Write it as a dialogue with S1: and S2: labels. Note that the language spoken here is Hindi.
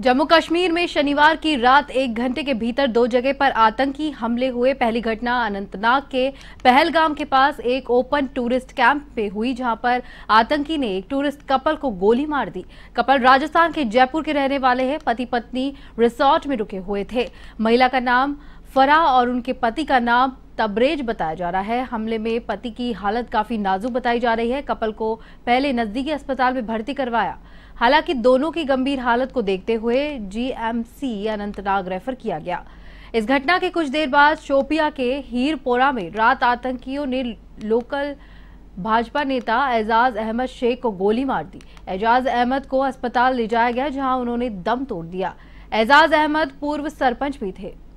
S1: जम्मू कश्मीर में शनिवार की रात एक घंटे के भीतर दो जगह पर आतंकी हमले हुए पहली घटना अनंतनाग के पहलगाम के पास एक ओपन टूरिस्ट कैंप पे हुई जहां पर आतंकी ने एक टूरिस्ट कपल को गोली मार दी कपल राजस्थान के जयपुर के रहने वाले हैं पति पत्नी रिसोर्ट में रुके हुए थे महिला का नाम फरा और उनके पति का नाम तबरेज बताया जा रहा है हमले में पति की हालत काफी नाजुक बताई जा रही है कपल को पहले नजदीकी अस्पताल में भर्ती करवाया हालांकि दोनों की गंभीर हालत को देखते हुए जीएमसी अनंतनाग रेफर किया गया इस घटना के कुछ देर बाद शोपिया के हीरपोरा में रात आतंकियों ने लोकल भाजपा नेता एजाज अहमद शेख को गोली मार दी एजाज अहमद को अस्पताल ले जाया गया जहां उन्होंने दम तोड़ दिया एजाज अहमद पूर्व सरपंच भी थे